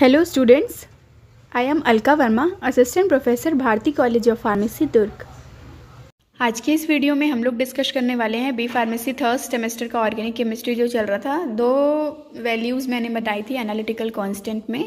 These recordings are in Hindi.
Hello students I am Alka Verma assistant professor Bharti college of pharmacy Durg आज के इस वीडियो में हम लोग डिस्कस करने वाले हैं बी फार्मेसी थर्ड सेमेस्टर का ऑर्गेनिक केमिस्ट्री जो चल रहा था दो वैल्यूज़ मैंने बताई थी एनालिटिकल कांस्टेंट में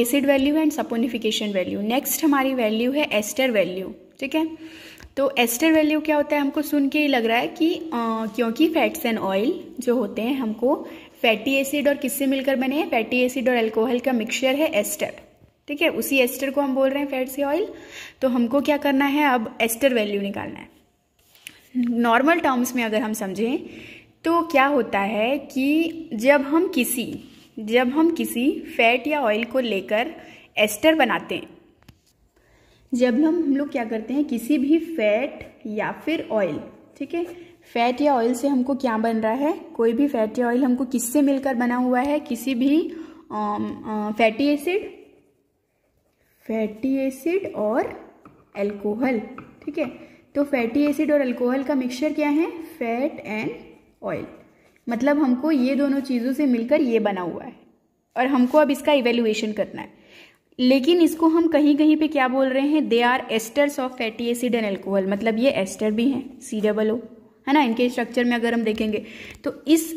acid value and saponification value next हमारी वैल्यू है एस्टर वैल्यू ठीक है तो एस्टर वैल्यू क्या होता है हमको सुन के ही लग रहा है कि आ, क्योंकि फैट्स एंड ऑयल जो होते हैं हमको फैटी एसिड और किससे मिलकर बने हैं फैटी एसिड और अल्कोहल का मिक्सचर है एस्टर ठीक है उसी एस्टर को हम बोल रहे हैं फैट से ऑयल तो हमको क्या करना है अब एस्टर वैल्यू निकालना है नॉर्मल टर्म्स में अगर हम समझें तो क्या होता है कि जब हम किसी जब हम किसी फैट या ऑयल को लेकर एस्टर बनाते हैं जब हम हम लोग क्या करते हैं किसी भी फैट या फिर ऑयल ठीक है फैट या ऑयल से हमको क्या बन रहा है कोई भी फैट या ऑयल हमको किससे मिलकर बना हुआ है किसी भी फैटी एसिड फैटी एसिड और एल्कोहल ठीक है तो फैटी एसिड और एल्कोहल का मिक्सचर क्या है फैट एंड ऑयल मतलब हमको ये दोनों चीज़ों से मिलकर ये बना हुआ है और हमको अब इसका इवेल्युएशन करना है लेकिन इसको हम कहीं कहीं पे क्या बोल रहे हैं they are esters of fatty acid and alcohol मतलब ये एस्टर भी हैं सी डबल ओ है ना इनके स्ट्रक्चर में अगर हम देखेंगे तो इस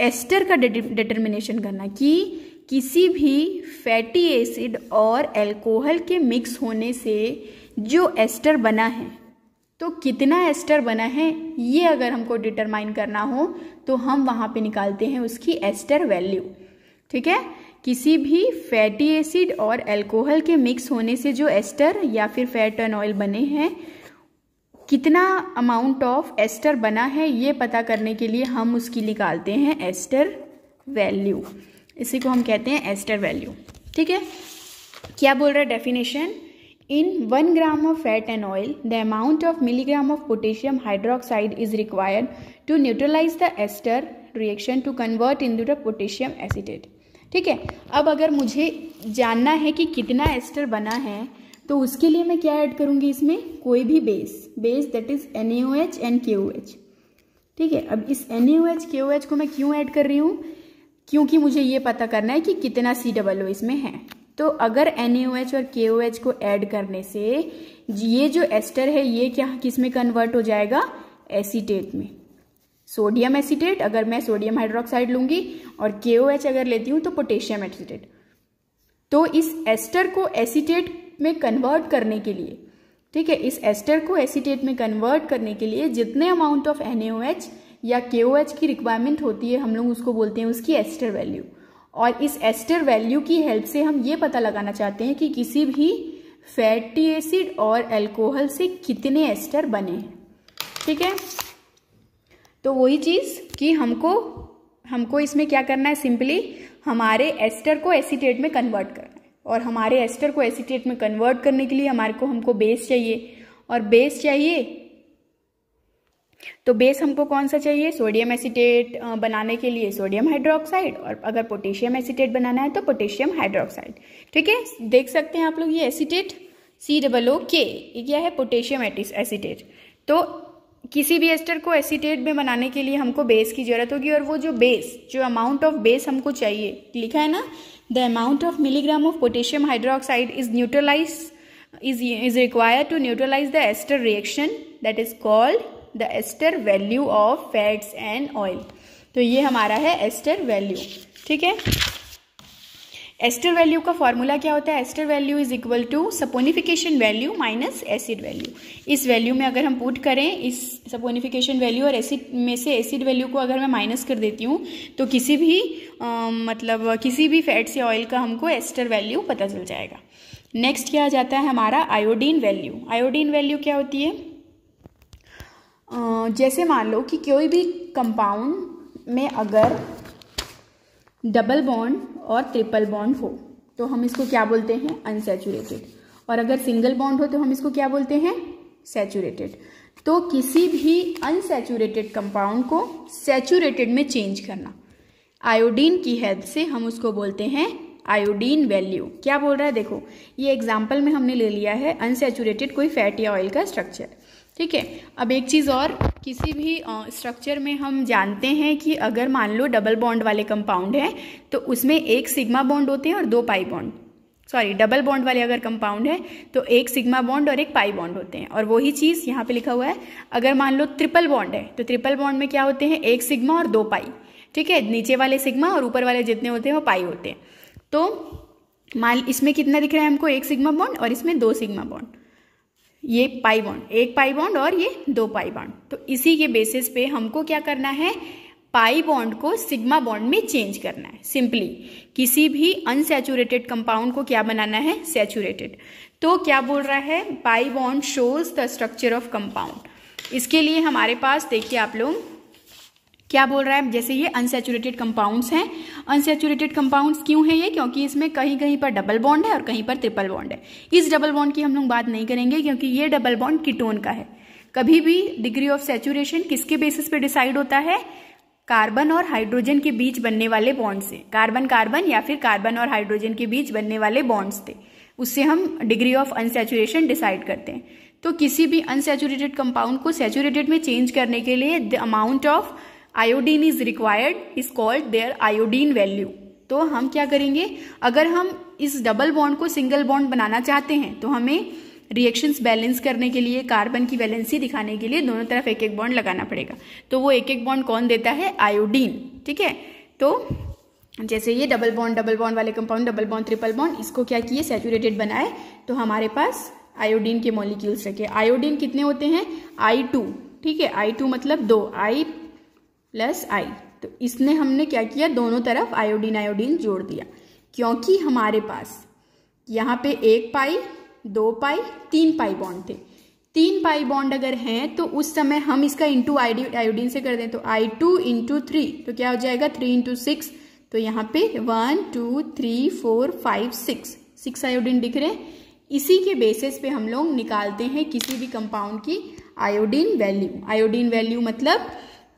एस्टर का डिटर्मिनेशन करना कि किसी भी फैटी एसिड और एल्कोहल के मिक्स होने से जो एस्टर बना है तो कितना एस्टर बना है ये अगर हमको डिटरमाइन करना हो तो हम वहाँ पे निकालते हैं उसकी एस्टर वैल्यू ठीक है किसी भी फैटी एसिड और अल्कोहल के मिक्स होने से जो एस्टर या फिर फैट एंड ऑयल बने हैं कितना अमाउंट ऑफ एस्टर बना है ये पता करने के लिए हम उसकी निकालते हैं एस्टर वैल्यू इसी को हम कहते हैं एस्टर वैल्यू ठीक है क्या बोल रहा है definition in one gram of fat and oil the amount of milligram of potassium hydroxide is required to neutralize the ester reaction to convert in the potassium acetate ठीक है अब अगर मुझे जानना है कि कितना एस्टर बना है तो उसके लिए मैं क्या ऐड करूँगी इसमें कोई भी base base that is N A H and K O H ठीक है अब इस एन ए ओ एच के ओ एच को मैं क्यों ऐड कर रही हूँ क्योंकि मुझे ये पता करना है कि कितना सी डबल ओ इसमें है तो अगर एन एच और के ओ एच को ऐड करने से ये जो एस्टर है ये क्या किस में कन्वर्ट हो जाएगा एसीटेट में सोडियम एसिटेट अगर मैं सोडियम हाइड्रोक्साइड लूंगी और के अगर लेती हूँ तो पोटेशियम एसिटेट तो इस एस्टर को एसिटेट में कन्वर्ट करने के लिए ठीक है इस एस्टर को एसिटेट में कन्वर्ट करने के लिए जितने अमाउंट ऑफ एन या के की रिक्वायरमेंट होती है हम लोग उसको बोलते हैं उसकी एस्टर वैल्यू और इस एस्टर वैल्यू की हेल्प से हम ये पता लगाना चाहते हैं कि किसी भी फैटी एसिड और एल्कोहल से कितने एस्टर बने हैं ठीक है तो वही चीज़ कि हमको हमको इसमें क्या करना है सिंपली हमारे एस्टर को एसीटेट में कन्वर्ट करना है और हमारे एस्टर को एसीटेट में कन्वर्ट करने के लिए हमारे को हमको बेस चाहिए और बेस चाहिए तो बेस हमको कौन सा चाहिए सोडियम एसीटेट बनाने के लिए सोडियम हाइड्रोक्साइड और अगर पोटेशियम एसीटेट बनाना है तो पोटेशियम हाइड्रोक्साइड ठीक है देख सकते हैं आप लोग ये एसीटेट सी डबल ओ के क्या है पोटेशियम एसीटेट तो किसी भी एस्टर को एसीटेट में बनाने के लिए हमको बेस की ज़रूरत होगी और वो जो बेस जो अमाउंट ऑफ बेस हमको चाहिए लिखा है ना the amount of milligram of potassium hydroxide is neutralize is is require to neutralize the ester reaction that is called the ester value of fats and oil तो ये हमारा है एस्टर वैल्यू ठीक है एस्टर वैल्यू का फॉर्मूला क्या होता है ester value is equal to saponification value minus acid value इस वैल्यू में अगर हम पुट करें इस सपोनिफिकेशन वैल्यू और एसिड में से एसिड वैल्यू को अगर मैं माइनस कर देती हूँ तो किसी भी आ, मतलब किसी भी फैट्स या ऑयल का हमको एस्टर वैल्यू पता चल जाएगा नेक्स्ट क्या आ जाता है हमारा आयोडीन वैल्यू आयोडीन वैल्यू क्या होती है आ, जैसे मान लो कि कोई भी कंपाउंड में अगर डबल बॉन्ड और ट्रिपल बॉन्ड हो तो हम इसको क्या बोलते हैं अनसेचुरेटेड और अगर सिंगल बॉन्ड हो तो हम इसको क्या बोलते हैं सेचुरेटेड तो किसी भी अनसेचुरेटेड कंपाउंड को सेचुरेटेड में चेंज करना आयोडीन की हेल्प से हम उसको बोलते हैं आयोडीन वैल्यू क्या बोल रहा है देखो ये एग्जाम्पल में हमने ले लिया है अनसेचुरेटेड कोई फैट या ऑयल का स्ट्रक्चर ठीक है अब एक चीज़ और किसी भी स्ट्रक्चर में हम जानते हैं कि अगर मान लो डबल बॉन्ड वाले कंपाउंड हैं तो उसमें एक सिग्मा बॉन्ड होते हैं और दो pi bond sorry double bond वाले अगर कंपाउंड है तो एक सिग्मा बॉन्ड और एक पाई बॉन्ड होते हैं और वही चीज़ यहाँ पे लिखा हुआ है अगर मान लो ट्रिपल बॉन्ड है तो ट्रिपल बॉन्ड में क्या होते हैं एक सिग्मा और दो पाई ठीक है नीचे वाले सिग्मा और ऊपर वाले जितने होते हैं वो पाई होते हैं तो मान इसमें कितना दिख रहा है हमको एक सिग्मा बॉन्ड और इसमें दो सिग्मा बॉन्ड ये पाई बॉन्ड एक पाई बॉन्ड और ये दो पाई बॉन्ड तो इसी के बेसिस पे हमको क्या करना है पाई बॉन्ड को सिग्मा बॉन्ड में चेंज करना है सिंपली किसी भी अनसेचुरेटेड कंपाउंड को क्या बनाना है सेचुरेटेड तो क्या बोल रहा है pi bond shows the structure of compound इसके लिए हमारे पास देखिए आप लोग क्या बोल रहा है जैसे ये अनसेचुरेटेड कंपाउंड्स हैं अनसेचुरेटेड कंपाउंड्स क्यों हैं ये क्योंकि इसमें कहीं कहीं पर डबल बॉन्ड है और कहीं पर ट्रिपल बॉन्ड है इस डबल बॉन्ड की हम लोग बात नहीं करेंगे क्योंकि ये डबल बॉन्ड किटोन का है कभी भी डिग्री ऑफ सेचुरेशन किसके बेसिस पे डिसाइड होता है कार्बन और हाइड्रोजन के बीच बनने वाले बॉन्ड से कार्बन कार्बन या फिर कार्बन और हाइड्रोजन के बीच बनने वाले बॉन्ड्स थे उससे हम डिग्री ऑफ अनसेचुरेशन डिसाइड करते हैं तो किसी भी अनसेचुरेटेड कंपाउंड को सेचुरेटेड में चेंज करने के लिए the amount of iodine is required is called their iodine value तो हम क्या करेंगे अगर हम इस डबल बॉन्ड को सिंगल बॉन्ड बनाना चाहते हैं तो हमें रिएक्शंस बैलेंस करने के लिए कार्बन की वैलेंसी दिखाने के लिए दोनों तरफ एक एक बॉन्ड लगाना पड़ेगा तो वो एक एक बॉन्ड कौन देता है आयोडीन ठीक है तो जैसे ये डबल बॉन्ड डबल बॉन्ड वाले compound double bond triple bond इसको क्या किए सेचुरेटेड बनाए तो हमारे पास आयोडीन के मॉलिक्यूल्स रखे आयोडीन कितने होते हैं आई टू ठीक है आई टू मतलब दो आई प्लस आई तो इसने हमने क्या किया दोनों तरफ आयोडीन आयोडीन जोड़ दिया क्योंकि हमारे पास यहाँ पे एक पाई दो पाई तीन पाई बॉन्ड थे तीन पाई बॉन्ड अगर हैं तो उस समय हम इसका इंटू आयोडीन से कर दें तो आई टू इंटू थ्री तो क्या हो जाएगा थ्री इंटू सिक्स तो यहाँ पे one two three four five six six iodine दिख रहे हैं इसी के बेसिस पे हम लोग निकालते हैं किसी भी कंपाउंड की आयोडीन वैल्यू आयोडीन वैल्यू मतलब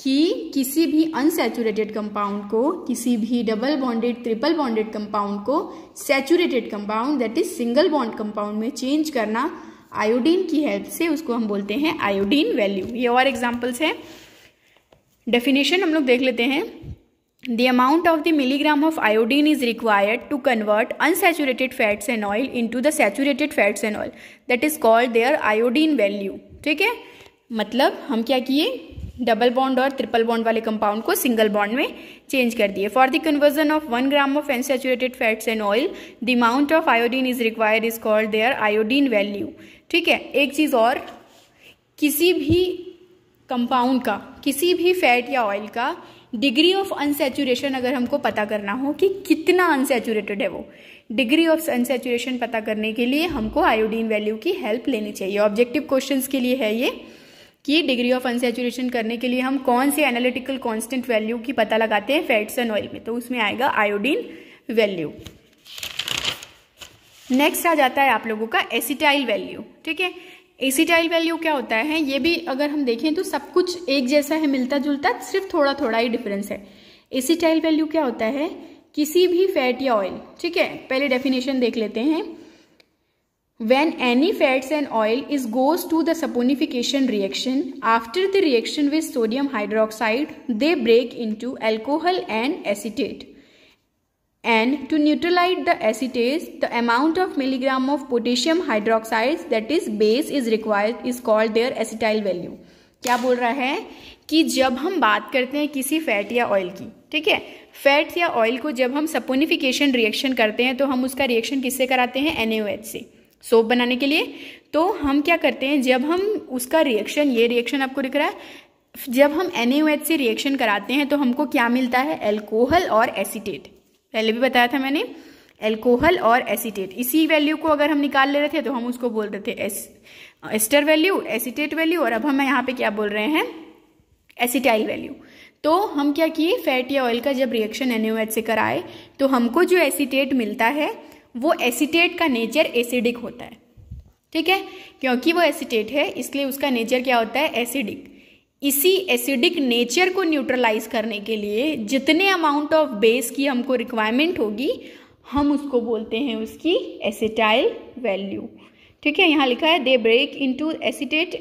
कि किसी भी अनसेचुरेटेड कंपाउंड को किसी भी double bonded triple bonded compound को saturated compound that is single bond compound में चेंज करना आयोडीन की हेल्प से उसको हम बोलते हैं आयोडीन वैल्यू ये और एग्जाम्पल्स हैं डेफिनेशन हम लोग देख लेते हैं the amount of the milligram of iodine is required to convert unsaturated fats and oil in the saturated fats and oil that is called their iodine value ठीक है मतलब हम क्या किए डबल बॉन्ड और ट्रिपल बॉन्ड वाले कंपाउंड को सिंगल बॉन्ड में चेंज कर दिए for the conversion of one gram of unsaturated fats and oil the amount of iodine is required is called their iodine value ठीक है एक चीज़ और किसी भी कंपाउंड का किसी भी फैट या ऑयल का डिग्री ऑफ अनसेचुरेशन अगर हमको पता करना हो कि कितना अनसेचुरेटेड है वो डिग्री ऑफ अनसेचुरेशन पता करने के लिए हमको आयोडीन वैल्यू की हेल्प लेनी चाहिए ऑब्जेक्टिव क्वेश्चंस के लिए है ये कि डिग्री ऑफ अनसेचुरेशन करने के लिए हम कौन से एनालिटिकल कांस्टेंट वैल्यू की पता लगाते हैं फैट्स एंड ऑयल में तो उसमें आएगा आयोडीन वैल्यू नेक्स्ट आ जाता है आप लोगों का एसिटाइल वैल्यू ठीक है एसिटाइल वैल्यू क्या होता है ये भी अगर हम देखें तो सब कुछ एक जैसा है मिलता जुलता सिर्फ थोड़ा थोड़ा ही डिफरेंस है एसिटाइल वैल्यू क्या होता है किसी भी फैट या ऑयल ठीक है पहले डेफिनेशन देख लेते हैं When any fats and oil is goes to the saponification reaction, after the reaction with sodium hydroxide, they break into alcohol and acetate. And to neutralize the acetates, the amount of milligram of potassium hydroxide that is base is required is called their acetyl value. क्या बोल रहा है कि जब हम बात करते हैं किसी फैट या ऑयल की ठीक है फैट या ऑयल को जब हम सपोनिफिकेशन रिएक्शन करते हैं तो हम उसका रिएक्शन किससे कराते हैं एन से सोप बनाने के लिए तो हम क्या करते हैं जब हम उसका रिएक्शन ये रिएक्शन आपको दिख रहा है जब हम एन से रिएक्शन कराते हैं तो हमको क्या मिलता है एल्कोहल और एसीटेट पहले भी बताया था मैंने एल्कोहल और एसीटेट इसी वैल्यू को अगर हम निकाल ले रहे थे तो हम उसको बोल रहे थे एस एस्टर वैल्यू एसीटेट वैल्यू और अब हम यहाँ पे क्या बोल रहे हैं एसिटाइल वैल्यू तो हम क्या किए फैट या ऑयल का जब रिएक्शन एन से कराए तो हमको जो एसीटेट मिलता है वो एसीटेट का नेचर एसिडिक होता है ठीक है क्योंकि वो एसीटेट है इसलिए उसका नेचर क्या होता है एसिडिक इसी एसिडिक नेचर को न्यूट्रलाइज करने के लिए जितने अमाउंट ऑफ बेस की हमको रिक्वायरमेंट होगी हम उसको बोलते हैं उसकी एसिटाइल वैल्यू ठीक है यहाँ लिखा है they break into acetate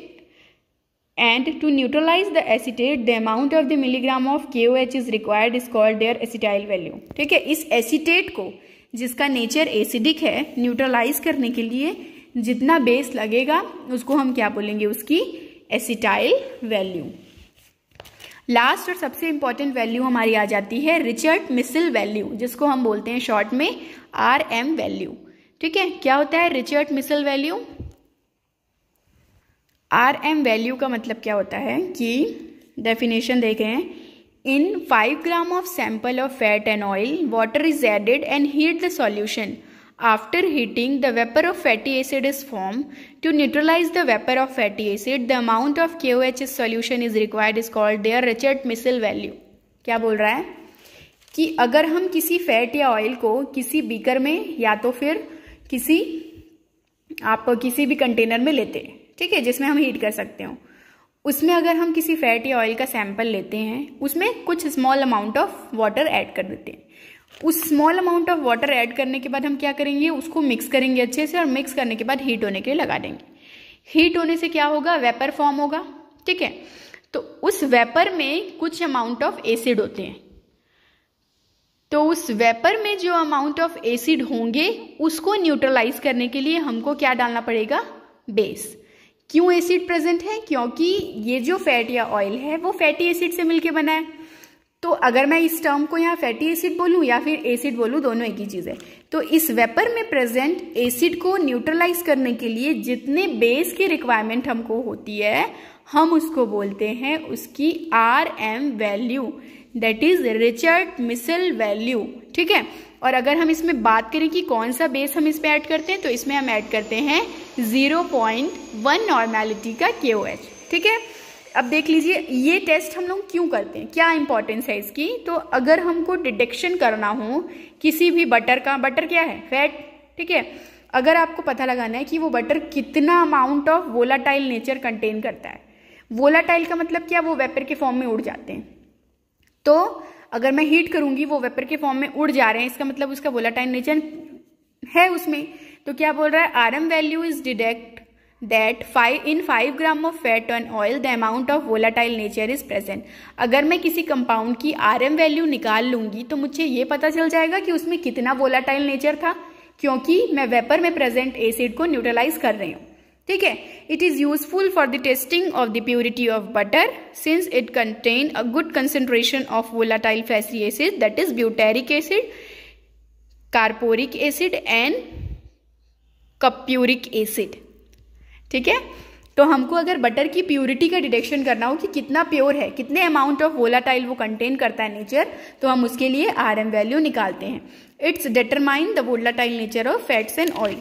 neutralize the neutralize the amount of the milligram of K O H is required is called their acetyl value ठीक है इस एसिटेट को जिसका नेचर एसिडिक है न्यूट्रलाइज करने के लिए जितना बेस लगेगा उसको हम क्या बोलेंगे उसकी एसिटाइल वैल्यू लास्ट और सबसे इंपॉर्टेंट वैल्यू हमारी आ जाती है रिचर्ड मिसिल वैल्यू जिसको हम बोलते हैं शॉर्ट में आर एम वैल्यू ठीक है क्या होता है Richard Meissl value R M value का मतलब क्या होता है कि डेफिनेशन देखें In 5 gram of sample of fat and oil, water is added and heat the solution. After heating, the vapor of fatty acid is formed. To neutralize the vapor of fatty acid, the amount of KOH solution is required is called their Richard Missel value. क्या बोल रहा है कि अगर हम किसी फैट या ऑयल को किसी बीकर में या तो फिर किसी आप किसी भी कंटेनर में लेते ठीक है जिसमें हम हीट कर सकते हो उसमें अगर हम किसी फैटी ऑयल का सैंपल लेते हैं उसमें कुछ small amount of water add कर देते हैं उस small amount of water add करने के बाद हम क्या करेंगे उसको मिक्स करेंगे अच्छे से और मिक्स करने के बाद हीट होने के लिए लगा देंगे हीट होने से क्या होगा वेपर फॉर्म होगा ठीक है तो उस वेपर में कुछ अमाउंट ऑफ एसिड होते हैं तो उस वेपर में जो अमाउंट ऑफ एसिड होंगे उसको न्यूट्रलाइज करने के लिए हमको क्या डालना पड़ेगा बेस क्यों एसिड प्रेजेंट है क्योंकि ये जो फैट या ऑयल है वो फैटी एसिड से मिलके बना है तो अगर मैं इस टर्म को यहाँ फैटी एसिड बोलूँ या फिर एसिड बोलूँ दोनों एक ही चीज़ है तो इस वेपर में प्रेजेंट एसिड को न्यूट्रलाइज करने के लिए जितने बेस की रिक्वायरमेंट हमको होती है हम उसको बोलते हैं उसकी R M value that is Richard Meissl value ठीक है और अगर हम इसमें बात करें कि कौन सा बेस हम इसमें ऐड करते हैं तो इसमें हम ऐड करते हैं ज़ीरो पॉइंट वन नॉर्मेलिटी का के ओ एच ठीक है अब देख लीजिए ये टेस्ट हम लोग क्यों करते हैं क्या इंपॉर्टेंस है इसकी तो अगर हमको डिटेक्शन करना हो किसी भी बटर का बटर क्या है फैट ठीक है अगर आपको पता लगाना है कि वो बटर कितना amount of volatile nature contain करता है वोलाटाइल का मतलब क्या वो वेपर के फॉर्म में उड़ जाते हैं तो अगर मैं हीट करूंगी वो वेपर के फॉर्म में उड़ जा रहे हैं इसका मतलब उसका वोलाटाइल नेचर है उसमें तो क्या बोल रहा है R M value is deduct that five in five gram of fat and oil the amount of volatile nature is present अगर मैं किसी कंपाउंड की आर एम वैल्यू निकाल लूंगी तो मुझे ये पता चल जाएगा कि उसमें कितना वोलाटाइल नेचर था क्योंकि मैं वेपर में प्रेजेंट एसिड को न्यूट्रलाइज कर रही हूँ ठीक है it is useful for the testing of the purity of butter since it contain a good concentration of volatile fatty acid that is butyric acid caproic acid and capric acid ठीक है तो हमको अगर बटर की प्योरिटी का डिटेक्शन करना हो कि कितना प्योर है कितने अमाउंट ऑफ वोलाटाइल वो कंटेन करता है नेचर तो हम उसके लिए आर एम वैल्यू निकालते हैं it's determine the volatile nature of fats and oil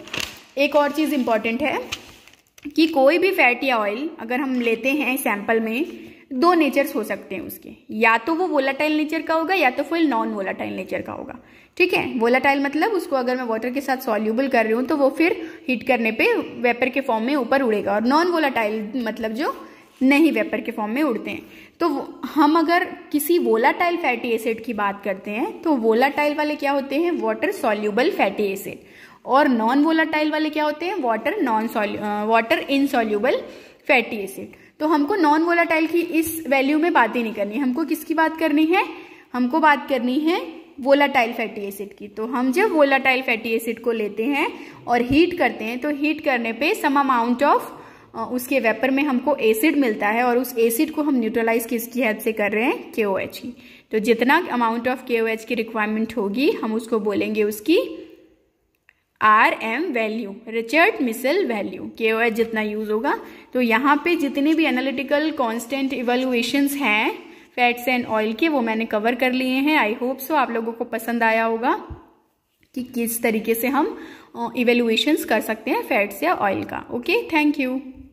एक और चीज़ इंपॉर्टेंट है कि कोई भी फैटी ऑयल अगर हम लेते हैं सैंपल में दो नेचर्स हो सकते हैं उसके या तो वो वोलाटाइल नेचर का होगा या तो फिर नॉन वोलाटाइल नेचर का होगा ठीक है वोलाटाइल मतलब उसको अगर मैं वाटर के साथ सॉल्यूबल कर रही हूँ तो वो फिर हीट करने पे वेपर के फॉर्म में ऊपर उड़ेगा और नॉन वोलाटाइल मतलब जो नहीं वेपर के फॉर्म में उड़ते हैं तो हम अगर किसी वोलाटाइल फैटी एसिड की बात करते हैं तो वोलाटाइल वाले क्या होते हैं वाटर सॉल्यूबल फैटी एसिड और नॉन वोलाटाइल वाले क्या होते हैं वाटर नॉन सॉल्यू वाटर इनसॉल्यूबल फैटी एसिड तो हमको नॉन वोलाटाइल की इस वैल्यू में बात ही नहीं करनी हमको किसकी बात करनी है हमको बात करनी है वोलाटाइल फैटी एसिड की तो हम जब वोलाटाइल फैटी एसिड को लेते हैं और हीट करते हैं तो हीट करने पे सम अमाउंट ऑफ उसके वेपर में हमको एसिड मिलता है और उस एसिड को हम न्यूट्रलाइज किसकी हेल्प से कर रहे हैं के की तो जितना अमाउंट ऑफ के की रिक्वायरमेंट होगी हम उसको बोलेंगे उसकी R M value Richard Meissl value K O H जितना यूज होगा तो यहाँ पे जितने भी एनालिटिकल कॉन्स्टेंट इवेलुएशन हैं फैट्स एंड ऑयल के वो मैंने कवर कर लिए हैं आई होप सो आप लोगों को पसंद आया होगा कि किस तरीके से हम इवेलुएशंस कर सकते हैं फैट्स या ऑयल का ओके थैंक यू